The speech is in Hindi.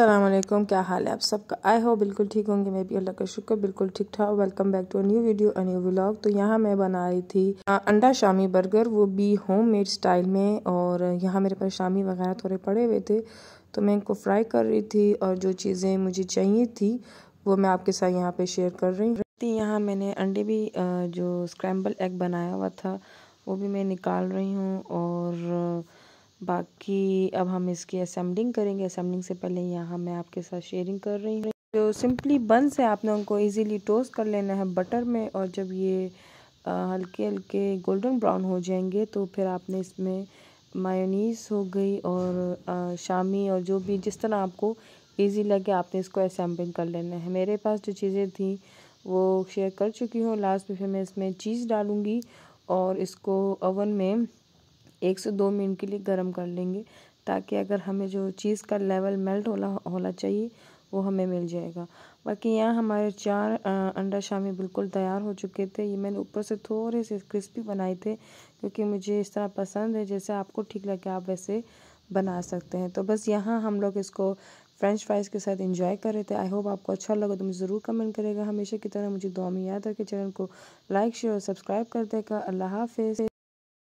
असलम क्या हाल है आप सबका आई हो बिल्कुल ठीक होंगे मैं भी अल्लाह का शुक्र बिल्कुल ठीक ठाक welcome back to new video a new vlog तो यहाँ मैं बना रही थी अंडा शामी बर्गर वो भी होम मेड स्टाइल में और यहाँ मेरे पास शामी वगैरह थोड़े पड़े हुए थे तो मैं इनको फ्राई कर रही थी और जो चीज़ें मुझे चाहिए थी वो मैं आपके साथ यहाँ पर शेयर कर रही हूँ तो यहाँ मैंने अंडे भी जो स्क्रैम्बल एग बनाया हुआ था वो भी मैं निकाल रही हूँ और बाकी अब हम इसकी असेंबलिंग करेंगे असेंबलिंग से पहले यहाँ मैं आपके साथ शेयरिंग कर रही हूँ जो सिंपली बंस है आपने उनको इजीली टोस्ट कर लेना है बटर में और जब ये हल्के हल्के गोल्डन ब्राउन हो जाएंगे तो फिर आपने इसमें मायोनीस हो गई और आ, शामी और जो भी जिस तरह आपको इजी लगे आपने इसको असेंबलिंग कर लेना है मेरे पास जो चीज़ें थी वो शेयर कर चुकी हूँ लास्ट में फिर मैं इसमें चीज़ डालूँगी और इसको ओवन में एक से दो मिनट के लिए गर्म कर लेंगे ताकि अगर हमें जो चीज़ का लेवल मेल्ट होला होना चाहिए वो हमें मिल जाएगा बाकी यहाँ हमारे चार अंडा शामी बिल्कुल तैयार हो चुके थे ये मैंने ऊपर से थोड़े से क्रिस्पी बनाए थे क्योंकि मुझे इस तरह पसंद है जैसे आपको ठीक लगे आप वैसे बना सकते हैं तो बस यहाँ हम लोग इसको फ्रेंच फ्राइज़ के साथ इंजॉय कर रहे थे आई होप आपको अच्छा लगा तो मुझे ज़रूर कमेंट करेगा हमेशा की तरह मुझे दुआ में याद रखे चैनल को लाइक शेयर और सब्सक्राइब कर देगा अल्लाह हाफिज़